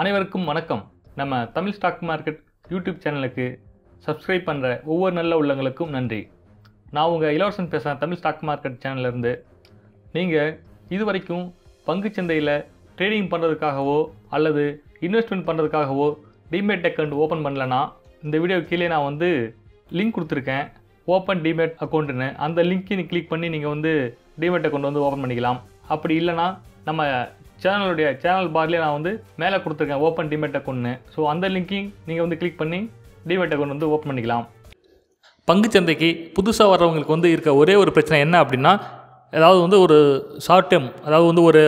அனைவருக்கும் வணக்கம் நம்ம தமிழ் ஸ்டாக் மார்க்கெட் யூடியூப் சேனலுக்கு சப்ஸ்கிரைப் பண்ணுற ஒவ்வொரு நல்ல உள்ளங்களுக்கும் நன்றி நான் உங்கள் இளவரசன் பேசுகிறேன் தமிழ் ஸ்டாக் மார்க்கெட் சேனல்லேருந்து நீங்கள் இது வரைக்கும் சந்தையில் ட்ரேடிங் பண்ணுறதுக்காகவோ அல்லது இன்வெஸ்ட்மெண்ட் பண்ணுறதுக்காகவோ டிமேட் அக்கௌண்ட் ஓப்பன் பண்ணலன்னா இந்த வீடியோ கீழே நான் வந்து லிங்க் கொடுத்துருக்கேன் ஓப்பன் டிமேட் அக்கௌண்ட்டுன்னு அந்த லிங்க்கை நீங்கள் கிளிக் பண்ணி நீங்கள் வந்து டிமேட் அக்கௌண்ட் வந்து ஓப்பன் பண்ணிக்கலாம் அப்படி இல்லைனா நம்ம சேனலுடைய சேனல் பார்லேயே நான் வந்து மேலே கொடுத்துருக்கேன் ஓப்பன் டிமெட் அக்கௌண்ட்னு ஸோ அந்த லிங்க்கையும் நீங்கள் வந்து கிளிக் பண்ணி டிமெட் அக்கௌண்ட் வந்து ஓப்பன் பண்ணிக்கலாம் பங்குச்சந்தைக்கு புதுசாக வர்றவங்களுக்கு வந்து இருக்க ஒரே ஒரு பிரச்சனை என்ன அப்படின்னா ஏதாவது வந்து ஒரு ஷார்ட் டேர்ம் அதாவது வந்து ஒரு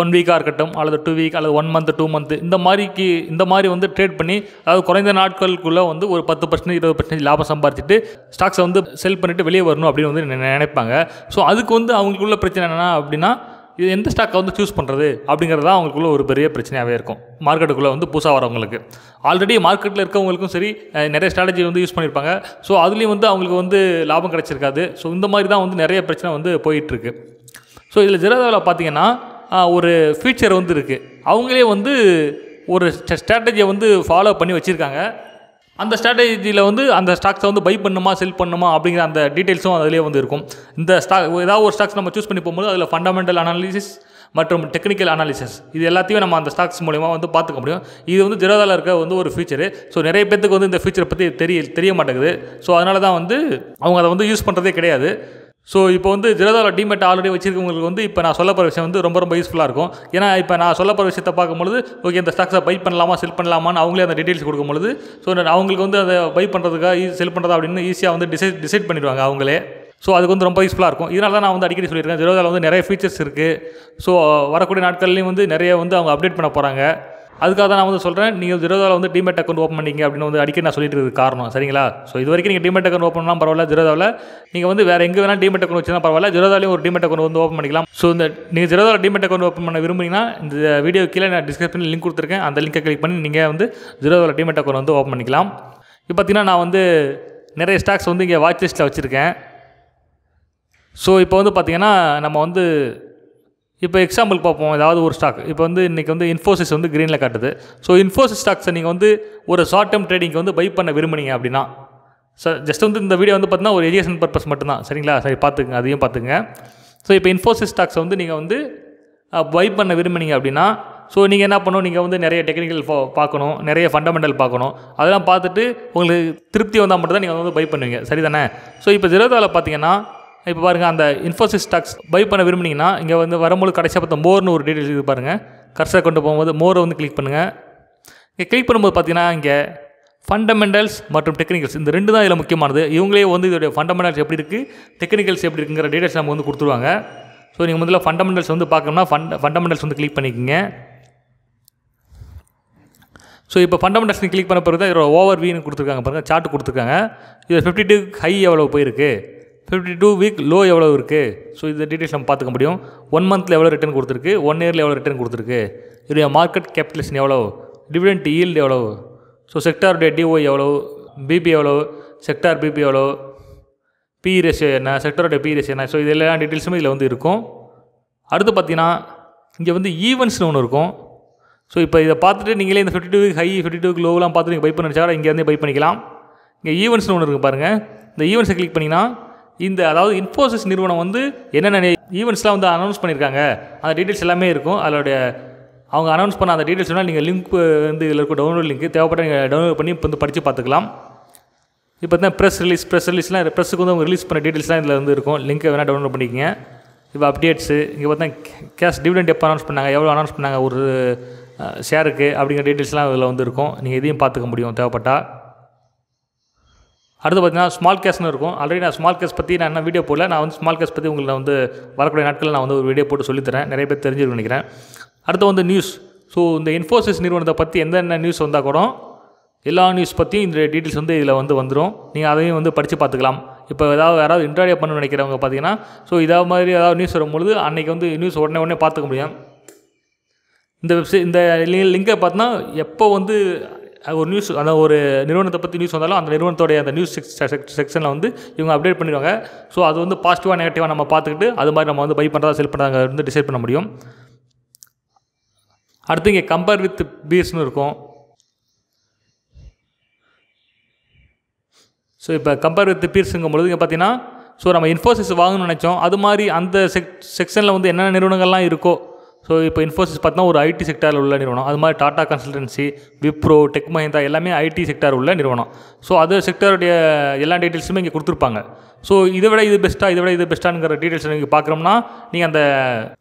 ஒன் வீக்காக இருக்கட்டும் அல்லது டூ வீக் அல்லது ஒன் மந்த் டூ மந்த் இந்த மாதிரிக்கு இந்த மாதிரி வந்து ட்ரேட் பண்ணி அதாவது குறைந்த நாட்களுக்குள்ளே வந்து ஒரு பத்து பர்சன்ட் இருபது பர்சன்டேஜ் லாபம் சம்பாதிச்சுட்டு ஸ்டாக்ஸை வந்து செல் பண்ணிவிட்டு வெளியே வரணும் அப்படின்னு வந்து நினைப்பாங்க ஸோ அதுக்கு வந்து அவங்களுக்குள்ள பிரச்சனை என்னென்னா அப்படின்னா இது எந்த ஸ்டாக்கை வந்து சூஸ் பண்ணுறது அப்படிங்கிறது தான் அவங்களுக்குள்ள ஒரு பெரிய பிரச்சனையாகவே இருக்கும் மார்க்கெட்டுக்குள்ளே வந்து புதுசாக வரவங்களுக்கு ஆல்ரெடி மார்க்கெட்டில் இருக்கவங்களுக்கும் சரி நிறைய ஸ்ட்ராட்டஜி வந்து யூஸ் பண்ணியிருப்பாங்க ஸோ அதுலேயும் வந்து அவங்களுக்கு வந்து லாபம் கிடச்சிருக்காது ஸோ இந்த மாதிரி தான் வந்து நிறைய பிரச்சனை வந்து போயிட்டுருக்கு ஸோ இதில் ஜெரதாவில் பார்த்தீங்கன்னா ஒரு ஃபியூச்சர் வந்து இருக்குது அவங்களே வந்து ஒரு ஸ்ட்ராட்டஜியை வந்து ஃபாலோ பண்ணி வச்சுருக்காங்க அந்த ஸ்ட்ராட்டஜியில் வந்து அந்த ஸ்டாக்ஸை வந்து பை பண்ணுமா செல் பண்ணுமா அப்படிங்கிற அந்த டீட்டெயில்ஸும் அதிலே வந்து இருக்கும் இந்த ஸ்டாக் ஏதாவது ஒரு ஸ்டாக்ஸ் நம்ம சூஸ் பண்ணி போகும்போது அதில் ஃபண்டமெண்டல் அனாலிசிஸ் மற்றும் டெக்னிக்கல் அனாலிசிஸ் இது எல்லாத்தையும் நம்ம அந்த ஸ்டாக்ஸ் மூலிமா வந்து பார்த்துக்க முடியும் இது வந்து ஜிரோதாவில் இருக்க வந்து ஒரு ஃபியூச்சரு ஸோ நிறைய பேத்துக்கு வந்து இந்த ஃபியூச்சரை பற்றி தெரிய தெரிய மாட்டேங்குது ஸோ அதனால தான் வந்து அவங்க அதை வந்து யூஸ் பண்ணுறதே கிடையாது ஸோ இப்போ வந்து ஜெரதாவில் டிமெட் ஆல்ரெடி வச்சிருக்கவங்களுக்கு வந்து இப்போ நான் சொல்ல போகிற விஷயம் வந்து ரொம்ப ரொம்ப யூஸ்ஃபுல்லாக இருக்கும் ஏன்னா இப்போ நான் சொல்ல போகிற விஷயத்தை பார்க்கும்பொழுது ஓகே இந்த ஸ்டாக்ஸை பை பண்ணலாமா செல் பண்ணலாமான்னு அவங்களே அந்த டீட்டெயில்ஸ் கொடுக்கும்பொழுது ஸோ அவங்களுக்கு வந்து அதை பை பண்ணுறதுக்காக செல் e-, பண்ணுறதா அப்படின்னு ஈஸியாக வந்து டிசைட் டிசைட் பண்ணிடுவாங்க அவங்களே ஸோ அதுக்கு வந்து ரொம்ப யூஸ்ஃபுல்லாக இருக்கும் இதனால தான் நான் வந்து அடிக்கடி சொல்லியிருக்கேன் ஜெரோதாவில் வந்து நிறைய ஃபீச்சர்ஸ் இருக்குது ஸோ வரக்கூடிய நாட்கள்லேயும் வந்து நிறைய வந்து அவங்க அப்டேட் பண்ண போகிறாங்க அதுக்காக தான் நான் வந்து சொல்கிறேன் நீங்கள் ஜீரோதாவில் வந்து டிமெட் அக்கௌண்ட் ஓப்பன் பண்ணிங்க அப்படின்னு வந்து அடிக்கடி நான் சொல்லிட்டு இருக்குது காரணம் சரிங்களா ஸோ இது வரைக்கும் நீங்கள் டிமெட் அக்கௌண்ட் ஓப்பன் பண்ணால் பரவாயில்ல ஜீரோதாவில் நீங்கள் வந்து வேறு எங்கே வேணால் டிமெட் அக்கௌண்ட் வச்சுனா பரவாயில்ல ஜீரோதாலையும் ஒரு டிமெட் அக்கௌண்ட் வந்து ஓப்பன் பண்ணிக்கலாம் ஸோ இந்த நீங்கள் ஜீரோதாவில் டிமெட் அக்கௌண்ட் ஓப்பன் பண்ண விரும்புனீங்கன்னா இந்த வீடியோ கீழே நான் டிஸ்கிரிப்ஷனில் லிங்க் கொடுத்துருக்கேன் அந்த லிங்கை கிளிக் பண்ணி நீங்கள் வந்து ஜீரோதாவில் டிமெட் அக்கௌண்ட் வந்து ஓப்பன் பண்ணிக்கலாம் இப்போ பார்த்தீங்கன்னா நான் வந்து நிறைய ஸ்டாக்ஸ் வந்து இங்கே வாட்ச் லிஸ்ட்டில் வச்சுருக்கேன் ஸோ இப்போ வந்து பார்த்திங்கன்னா நம்ம வந்து இப்போ எக்ஸாம்பிள் பார்ப்போம் ஏதாவது ஒரு ஸ்டாக் இப்போ வந்து இன்றைக்கி வந்து இன்ஃபோசிஸ் வந்து க்ரீனில் காட்டுது ஸோ இன்ஃபோசிஸ் ஸ்டாக்ஸை நீங்கள் வந்து ஒரு ஷார்ட் டேம் ட்ரேடிங்க்கு வந்து பை பண்ண விரும்புனீங்க அப்படின்னா ஸோ ஜஸ்ட் வந்து இந்த வீடியோ வந்து பார்த்தீங்கன்னா ஒரு எஜுகேஷன் பர்பஸ் மட்டும்தான் சரிங்களா சரி பார்த்துக்குங்க அதையும் பார்த்துங்க ஸோ இப்போ இன்ஃபோசிஸ் ஸ்டாக்ஸை வந்து நீங்கள் வந்து பை பண்ண விரும்புனீங்க அப்படின்னா ஸோ நீங்கள் என்ன பண்ணணும் நீங்கள் வந்து நிறைய டெக்னிக்கல் பார்க்கணும் நிறைய ஃபண்டமெண்டல் பார்க்கணும் அதெல்லாம் பார்த்துட்டு உங்களுக்கு திருப்தி வந்தால் மட்டும் தான் நீங்கள் வந்து பை பண்ணுவீங்க சரி தானே ஸோ இப்போ ஜெரோதாவில் பார்த்தீங்கன்னா இப்போ பாருங்கள் அந்த இன்ஃபோசிஸ் ஸ்டாக்ஸ் பை பண்ண விரும்புனீங்கன்னா இங்கே வந்து வரும்போது கடைசியாக பார்த்தா மோர்னு ஒரு டீடெயில்ஸ் இது பாருங்கள் கர்சரை கொண்டு போகும்போது மோரை வந்து கிளிக் பண்ணுங்கள் இங்கே கிளிக் பண்ணும்போது பார்த்தீங்கன்னா இங்கே ஃபண்டமெண்டல்ஸ் மற்றும் டெக்னிக்கல்ஸ் இந்த ரெண்டு தான் இதில் முக்கியமானது இவங்களே வந்து இதோடைய ஃபண்டமெண்டல்ஸ் எப்படி இருக்குது டெக்னிக்கல்ஸ் எப்படி இருக்குங்கிற டீடெயில்ஸ் நம்ம வந்து கொடுத்துருவாங்க ஸோ நீங்கள் முதல்ல ஃபண்டமெண்டல்ஸ் வந்து பார்க்கணும்னா ஃபண்ட் ஃபண்டமெண்டல்ஸ் வந்து கிளிக் பண்ணிக்கோங்க ஸோ இப்போ ஃபண்டமெண்டல்ஸ் கிளிக் பண்ண பிறகு தான் இதோட ஓவர் வியூன்னு கொடுத்துருக்காங்க பாருங்கள் சார்ட் கொடுத்துருக்காங்க இது ஃபிஃப்டி டூ ஹை எவ்வளோ போயிருக்கு ஃபிஃப்டி டூ வீக் லோ எவ்வளோ இருக்குது ஸோ இந்த டீட்டெயில்ஸ் நம்ம பார்த்துக்க முடியும் ஒன் மந்தில் எவ்வளோ ரிட்டர்ன் கொடுத்துருக்கு ஒன் இயரில் எவ்வளோ ரிட்டர்ன் கொடுத்துருக்கு இதோடைய மார்க்கெட் கேபிடலேஷன் எவ்வளோ டிவிடெண்ட் ஈல்டு எவ்வளோ ஸோ செக்டாருடைய டிஓ எவ்வளோ பிபி எவ்வளோ செக்டார் பிபி எவ்வளோ பி ரேஷியோ என்ன செக்டருடைய பி ரேஷியோ என்ன ஸோ இது எல்லா டீட்டெயில்ஸுமே இதில் வந்து இருக்கும் அடுத்து பார்த்தீங்கன்னா இங்கே வந்து ஈவெண்ட்ஸ்னு ஒன்று இருக்கும் ஸோ இப்போ இதை பார்த்துட்டு நீங்களே இந்த fifty two high fifty two லோவெலாம் பார்த்துட்டு நீங்கள் பை பண்ண நினச்சா இங்கேருந்தே பை பண்ணிக்கலாம் இங்கே ஈவெண்ட்ஸ்னு ஒன்று இருக்குது பாருங்கள் இந்த ஈவெண்ட்ஸை கிளிக் பண்ணிங்கன்னா இந்த அதாவது இன்ஃபோசிஸ் நிறுவனம் வந்து என்னென்ன ஈவெண்ட்ஸ்லாம் வந்து அனௌன்ஸ் பண்ணியிருக்காங்க அந்த டீட்டெயில்ஸ் எல்லாமே இருக்கும் அதோடைய அவங்க அனௌன்ஸ் பண்ண அந்த டீட்டெயில்ஸ் வேணால் நீங்கள் லிங்க் வந்து இதில் இருக்கும் டவுன்லோட் லிங்க் தேவைப்பட்ட நீங்கள் டவுன்லோட் பண்ணி இப்போ வந்து படித்து பார்த்துக்கலாம் இப்போ தான் ப்ரெஸ் ரிலீஸ் ப்ரெஸ் ரிலீஸ்லாம் ப்ரெஸ்ஸுக்கு வந்து அவங்க ரிலீஸ் பண்ண டீட்டெயில்ஸ்லாம் இதில் வந்து இருக்கும் லிங்க் வேணால் டவுன்லோட் பண்ணிக்கங்க இப்போ அப்டேட்ஸு இங்கே பார்த்தா கேஷ் டிவிடெண்ட் எப்போ அனௌன்ஸ் பண்ணாங்க எவ்வளோ அனௌன்ஸ் பண்ணாங்க ஒரு ஷேருக்கு அப்படிங்கிற டீட்டெயில்ஸ்லாம் இதில் வந்து இருக்கும் நீங்கள் இதையும் பார்த்துக்க முடியும் தேவைப்பட்டால் அடுத்து பார்த்தீங்கன்னா ஸ்மால் கேஸ்னு இருக்கும் ஆல்ரெடி நான் ஸ்மால் கேஸ் பற்றி நான் என்ன வீடியோ போடல நான் வந்து ஸ்மால் கேஸ் பற்றி உங்களை வந்து வரக்கூடிய நாட்களில் நான் வந்து ஒரு வீடியோ போட்டு சொல்லித்தரேன் நிறைய பேர் தெரிஞ்சுருன்னு நினைக்கிறேன் அடுத்து வந்து நியூஸ் ஸோ இந்த இன்ஃபோசிஸ் நிறுவனத்தை பற்றி எந்தென்ன நியூஸ் வந்தால் கூட எல்லா நியூஸ் பற்றியும் இந்த டீட்டெயில்ஸ் வந்து இதில் வந்து வந்துடும் நீங்கள் அதையும் வந்து படித்து பார்த்துக்கலாம் இப்போ ஏதாவது யாராவது இன்டர்வியூ பண்ண நினைக்கிறவங்க பார்த்தீங்கன்னா ஸோ இதே மாதிரி ஏதாவது நியூஸ் வரும்பொழுது அன்றைக்கி வந்து நியூஸ் உடனே உடனே பார்த்துக்க முடியும் இந்த வெப்சைட் இந்த லிங்கை பார்த்தோன்னா எப்போ வந்து ஒரு நியூஸ் அந்த ஒரு நிறுவனத்தை பற்றி நியூஸ் வந்தாலும் அந்த நிறுவனத்தோடைய அந்த நியூஸ் செக்ஷனில் வந்து இவங்க அப்டேட் பண்ணிடுவாங்க ஸோ அது வந்து பாசிட்டிவாக நெகட்டிவாக நம்ம பார்த்துக்கிட்டு அது மாதிரி நம்ம வந்து பை பண்ணுறதா செல் பண்ணுறாங்க வந்து டிசைட் பண்ண முடியும் அடுத்து இங்கே கம்பேர் வித் பீர்ஸ்னு இருக்கும் ஸோ இப்போ கம்பேர் வித் பீர்ஸுங்கும் பொழுது இங்கே பார்த்தீங்கன்னா ஸோ நம்ம இன்ஃபோசிஸ் வாங்கணும்னு நினச்சோம் அது மாதிரி அந்த செக் செக்ஷனில் வந்து என்னென்ன நிறுவனங்கள்லாம் இருக்கோ ஸோ இப்போ இன்ஃபோசிஸ் பார்த்தா ஒரு ஐடி செக்டாரில் உள்ள நிறுவனம் அது மாதிரி டாடா கன்சல்டன்சி விப்ரோ டெக் மஹிந்தா எல்லாமே ஐடி செக்டார் உள்ள நிறுவனம் ஸோ அது செக்டருடைய எல்லா டீட்டெயில்ஸுமே இங்கே கொடுத்துருப்பாங்க ஸோ இதை விட இது பெஸ்ட்டாக இதை விட இது பெஸ்ட்டாங்கிற டீட்டெயில்ஸ் நீங்கள் பார்க்குறோம்னா நீங்கள் அந்த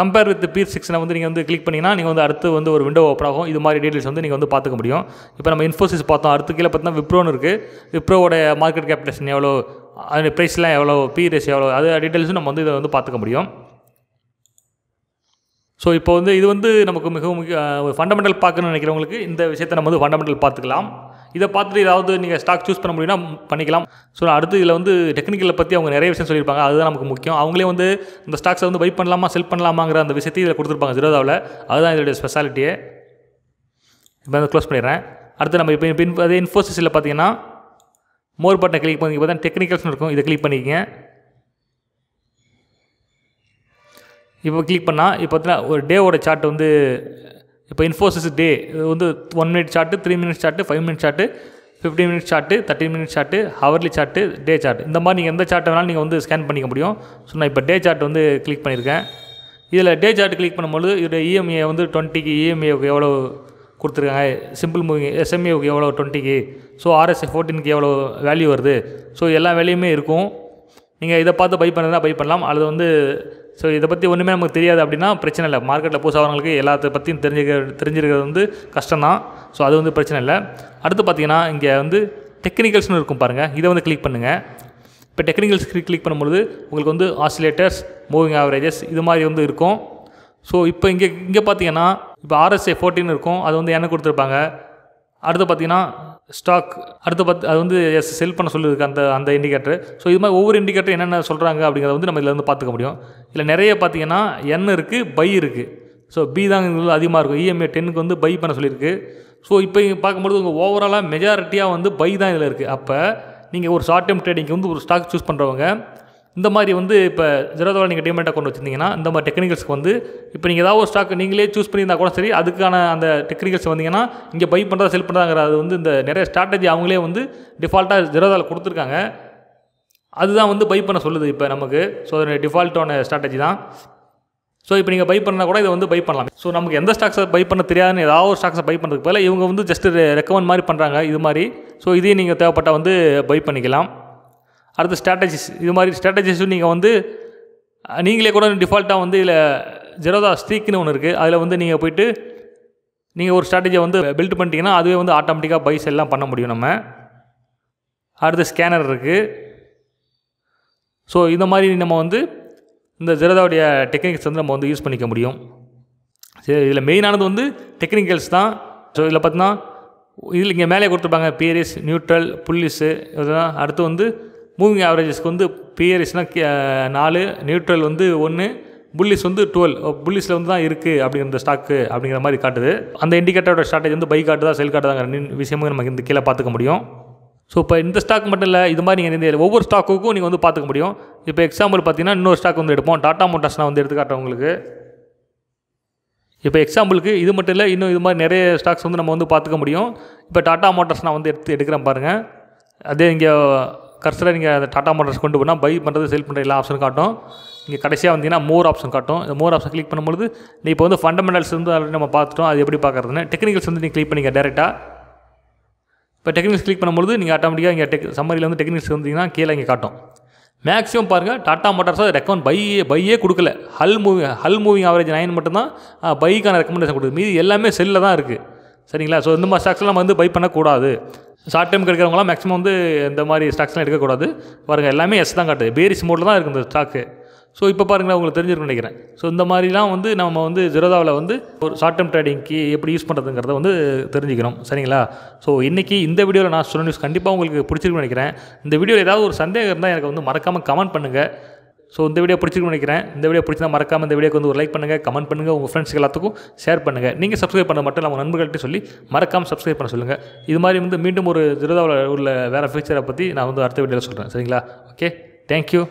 கம்பேர் வித் பீர் சிக்ஸனை வந்து நீங்கள் வந்து கிளிக் பண்ணிங்கன்னா நீங்கள் வந்து அடுத்து வந்து ஒரு விண்டோ ஓப்பன் ஆகும் இது மாதிரி டீட்டெயில்ஸ் வந்து நீங்கள் வந்து பார்த்துக்க முடியும் இப்போ நம்ம இன்ஃபோசிஸ் பார்த்தோம் அடுத்து கீழே பார்த்தோம்னா விப்ரோன்னு இருக்குது விப்ரோவோட மார்க்கெட் கேபிடேஷன் எவ்வளோ அதோடய ப்ரைஸ்லாம் எவ்வளோ பீரியஸ் எவ்வளோ அது டீட்டெயில்ஸும் நம்ம வந்து இதை வந்து பார்த்துக்க முடியும் ஸோ இப்போ வந்து இது வந்து நமக்கு மிகவும் ஒரு ஃபண்டமெண்டல் பார்க்கணும்னு நினைக்கிறவங்களுக்கு இந்த விஷயத்தை நம்ம வந்து ஃபண்டமெண்டல் பார்த்துக்கலாம் இதை பார்த்துட்டு ஏதாவது நீங்கள் ஸ்டாக் சூஸ் பண்ண முடியும்னா பண்ணிக்கலாம் ஸோ அடுத்து இதில் வந்து டெக்னிக்கலை பற்றி அவங்க நிறைய விஷயம் சொல்லியிருப்பாங்க அதுதான் நமக்கு முக்கியம் அவங்களே வந்து இந்த ஸ்டாக்ஸை வந்து பை பண்ணலாமா செல் பண்ணலாமாங்கிற அந்த விஷயத்தையும் இதில் கொடுத்துருப்பாங்க ஜிரோதாவில் அதுதான் இதோடைய ஸ்பெஷாலிட்டியே இப்போ வந்து க்ளோஸ் பண்ணிடுறேன் அடுத்து நம்ம இப்போ இப்போ அதே இன்ஃபோசிஸில் பார்த்தீங்கன்னா மோர் பட்டனை கிளிக் பண்ணி பார்த்தா டெக்னிக்கல்ஸ்னு இருக்கும் இதை கிளிக் பண்ணிக்கங்க இப்போ கிளிக் பண்ணால் இப்போ பார்த்தீங்கன்னா ஒரு டேவோட சார்ட் வந்து இப்போ இன்ஃபோசிஸ் டே இது வந்து one minute chart three minute chart five minute chart fifty minute chart thirty minute chart hourly chart day chart இந்த மாதிரி நீங்கள் எந்த சார்ட்டை வேணாலும் நீங்கள் வந்து ஸ்கேன் பண்ணிக்க முடியும் ஸோ நான் இப்போ டே சார்ட் வந்து கிளிக் பண்ணியிருக்கேன் இதில் டே சார்ட் கிளிக் பண்ணும்போது இதோட இஎம்ஐ e வந்து டுவெண்ட்டிக்கு இஎம்ஐக்கு e எவ்வளோ கொடுத்துருக்காங்க சிம்பிள் மூவிங் எஸ்எம்ஏவுக்கு எவ்வளோ டுவெண்ட்டிக்கு ஸோ ஆர்எஸ் ஃபோர்டீனுக்கு எவ்வளோ வேல்யூ வருது ஸோ எல்லா வேலையுமே இருக்கும் நீங்கள் இதை பார்த்து பை பண்ணுறதா பை பண்ணலாம் அல்லது வந்து ஸோ இதை பற்றி ஒன்றுமே நமக்கு தெரியாது அப்படின்னா பிரச்சனை இல்லை மார்க்கெட்டில் பூசாதவங்களுக்கு எல்லாத்த பற்றியும் தெரிஞ்சுக்க தெரிஞ்சிருக்கிறது வந்து கஷ்டம் தான் ஸோ அது வந்து பிரச்சனை இல்லை அடுத்து பார்த்திங்கன்னா இங்கே வந்து டெக்னிக்கல்ஸ்னு இருக்கும் பாருங்கள் இதை வந்து கிளிக் பண்ணுங்கள் இப்போ டெக்னிக்கல்ஸ் கிளிக் பண்ணும்பொழுது உங்களுக்கு வந்து ஆசிலேட்டர்ஸ் மூவிங் ஆவரேஜஸ் இது மாதிரி வந்து இருக்கும் ஸோ இப்போ இங்கே இங்கே பார்த்தீங்கன்னா இப்போ ஆர்எஸ்ஏ ஃபோர்டின்னு இருக்கும் அது வந்து என்ன கொடுத்துருப்பாங்க அடுத்து பார்த்தீங்கன்னா ஸ்டாக் அடுத்து பார்த்து அது வந்து எஸ் செல் பண்ண சொல்லியிருக்கு அந்த அந்த இண்டிகேட்டர் ஸோ இது மாதிரி ஒவ்வொரு இண்டிகேட்டர் என்னென்ன சொல்கிறாங்க அப்படிங்கிறத வந்து நம்ம இதில் வந்து பார்த்துக்க முடியும் இல்லை நிறைய பார்த்தீங்கன்னா என் இருக்குது பை இருக்குது ஸோ பி தான் இதில் அதிகமாக இருக்கும் இஎம்ஏ e டென்னுக்கு வந்து பை பண்ண சொல்லியிருக்கு ஸோ இப்போ பார்க்கும்போது உங்கள் ஓவராலாக மெஜாரிட்டியாக வந்து பை தான் இதில் இருக்குது அப்போ நீங்கள் ஒரு ஷார்ட் டைம் ட்ரேடிங்க்கு வந்து ஒரு ஸ்டாக் சூஸ் பண்ணுறவங்க இந்த மாதிரி வந்து இப்போ ஜெரோதாவில் நீங்கள் டிமெண்ட்டாக கொண்டு வச்சுருந்தீங்கன்னா இந்த மாதிரி டெக்னிக்கல்ஸ்க்கு வந்து இப்போ நீங்கள் ஏதாவது ஒரு ஸ்டாக் நீங்களே சூஸ் பண்ணியிருந்தா கூட சரி அதுக்கான அந்த டெக்னிக்கல்ஸ் வந்தீங்கன்னா இங்கே பை பண்ணுறதா செல் பண்ணுறாங்கிற அது வந்து இந்த நிறைய ஸ்ட்ராட்டஜி அவங்களே வந்து டிஃபால்ட்டாக ஜெரோதாவில் கொடுத்துருக்காங்க அதுதான் வந்து பை பண்ண சொல்லுது இப்போ நமக்கு ஸோ அதனுடைய டிஃபால்ட்டான ஸ்ட்ராட்டஜி தான் ஸோ இப்போ நீங்கள் பை பண்ணால் கூட இதை வந்து பை பண்ணலாம் ஸோ நமக்கு எந்த ஸ்டாக்ஸை பை பண்ண தெரியாதுன்னு ஏதாவது ஒரு ஸ்டாக்ஸை பை பண்ணுறதுக்கு பதில் இவங்க வந்து ஜஸ்ட் ரெக்கமெண்ட் மாதிரி பண்ணுறாங்க இது மாதிரி ஸோ இதையும் நீங்கள் தேவைப்பட்டால் வந்து பை பண்ணிக்கலாம் அடுத்து ஸ்ட்ராட்டஜிஸ் இது மாதிரி ஸ்ட்ராட்டஜிஸும் நீங்கள் வந்து நீங்களே கூட டிஃபால்ட்டாக வந்து இதில் ஜெரோதா ஸ்டீக்னு ஒன்று இருக்குது அதில் வந்து நீங்கள் போய்ட்டு நீங்கள் ஒரு ஸ்ட்ராட்டஜியை வந்து பில்ட் பண்ணிட்டீங்கன்னா அதுவே வந்து ஆட்டோமேட்டிக்காக பைஸ் எல்லாம் பண்ண முடியும் நம்ம அடுத்து ஸ்கேனர் இருக்குது ஸோ இந்த மாதிரி நம்ம வந்து இந்த ஜெரோதாவுடைய டெக்னிக்ஸ் வந்து நம்ம வந்து யூஸ் பண்ணிக்க முடியும் சரி இதில் மெயினானது வந்து டெக்னிக்கல்ஸ் தான் ஸோ இதில் பார்த்தீங்கன்னா இதில் இங்கே மேலே கொடுத்துருப்பாங்க பேரிஸ் நியூட்ரல் புல்லிஸு இதெல்லாம் அடுத்து வந்து மூவிங் ஆவரேஜஸ்க்கு வந்து பிஆர்எஸ்னால் நாலு நியூட்ரல் வந்து ஒன்று புல்லிஸ் வந்து டுவெல் புல்லிஸில் வந்து தான் இருக்குது அப்படிங்கிற ஸ்டாக்கு அப்படிங்கிற மாதிரி காட்டுது அந்த இண்டிகேட்டரோட ஸ்ட்ராட்டஜி வந்து பை காட்டு தான் செல் காட்டு காட்டுதாங்கிற விஷயமும் நமக்கு இந்த கீழே பார்த்துக்க முடியும் ஸோ இப்போ இந்த ஸ்டாக் மட்டும் இல்லை இது மாதிரி நீங்கள் இந்த ஒவ்வொரு ஸ்டாக்குக்கும் நீங்கள் வந்து பார்த்துக்க முடியும் இப்போ எக்ஸாம்பிள் பார்த்தீங்கன்னா இன்னொரு ஸ்டாக் வந்து எடுப்போம் டாட்டா மோட்டார்ஸ் வந்து எடுத்து உங்களுக்கு இப்போ எக்ஸாம்பிளுக்கு இது மட்டும் இல்லை இன்னும் இது மாதிரி நிறைய ஸ்டாக்ஸ் வந்து நம்ம வந்து பார்த்துக்க முடியும் இப்போ டாட்டா மோட்டார்ஸ் நான் வந்து எடுத்து எடுக்கிறேன் பாருங்கள் அதே இங்கே கடைசியில் நீங்கள் அந்த டாட்டா மோட்டர்ஸ் கொண்டு போனால் பை பண்ணுறது செல் பண்ணுற எல்லா ஆப்ஷன் காட்டும் நீங்கள் கடைசியாக வந்தீங்கன்னா மோர் ஆப்ஷன் காட்டும் இந்த மோர் ஆப்ஷன் கிளிக் பண்ணும்போது நீ இப்போ வந்து ஃபண்டமெண்டல்ஸ் வந்து ஆல்ரெடி நம்ம பார்த்துட்டோம் அது எப்படி பார்க்குறதுன்னு டெக்னிக்கல்ஸ் வந்து நீங்கள் கிளிக் பண்ணிங்க டேரெக்டாக இப்போ டெக்னிக்ஸ் கிளிக் பண்ணும்போது நீங்கள் ஆட்டோமேட்டிக்காக இங்கே டெக் சம்மரியில் வந்து டெக்னிக்ஸ் வந்தீங்கன்னா கீழே இங்கே காட்டும் மேக்ஸிமம் பாருங்கள் டாட்டா மோட்டார்ஸ் ரெக்கமெண்ட் பையே பையே கொடுக்கல ஹல் மூவிங் ஹல் மூவிங் ஆவரேஜ் நைன் மட்டும்தான் பைக்கான ரெக்கமெண்டேஷன் கொடுக்குது மீதி எல்லாமே செல்லில் தான் இருக்குது சரிங்களா ஸோ இந்த மாதிரி ஸ்டாக்ஸ்லாம் நம்ம வந்து பை பண்ணக்கூடாது ஷார்ட் டைம் கிடைக்கிறவங்களாம் மேக்ஸிமம் வந்து இந்த மாதிரி ஸ்டாக்ஸ்லாம் எடுக்கக்கூடாது பாருங்கள் எல்லாமே எஸ் தான் காட்டுது பேரிஸ் மோடில் தான் இருக்குது இந்த ஸ்டாக்கு ஸோ இப்போ பாருங்களா உங்களுக்கு தெரிஞ்சிருக்குன்னு நினைக்கிறேன் ஸோ இந்த மாதிரிலாம் வந்து நம்ம வந்து ஜெரோதாவில் வந்து ஒரு ஷார்ட் டைம் ட்ரேடிங்க்கு எப்படி யூஸ் பண்ணுறதுங்கிறத வந்து தெரிஞ்சுக்கிறோம் சரிங்களா ஸோ இன்றைக்கி இந்த வீடியோவில் நான் சொன்ன நியூஸ் கண்டிப்பாக உங்களுக்கு பிடிச்சிருக்குன்னு நினைக்கிறேன் இந்த வீடியோவில் ஏதாவது ஒரு சந்தேகம் இருந்தால் எனக்கு வந்து மறக்காமல் கமெண்ட் பண்ணுங்கள் ஸோ இந்த வீடியோ பிடிச்சிருக்குன்னு நினைக்கிறேன் இந்த வீடியோ பிடிச்சா மறக்காமல் இந்த வீடியோக்கு வந்து ஒரு லைக் பண்ணுங்கள் கமெண்ட் பண்ணுங்கள் உங்கள் ஃப்ரெண்ட்ஸ் எல்லாத்துக்கும் ஷேர் பண்ணுங்கள் நீங்கள் சப்ஸ்கிரைப் பண்ண மட்டும் இல்லை உங்கள் நண்பர்கள்ட்ட சொல்லி மறக்காமல் சப்ஸ்கிரைப் பண்ண சொல்லுங்கள் இது மாதிரி வந்து மீண்டும் ஒரு திருதாவில் உள்ள வேறு ஃபியூச்சரை பற்றி நான் வந்து அடுத்த வீடியோவில் சொல்கிறேன் சரிங்களா ஓகே தேங்க்யூ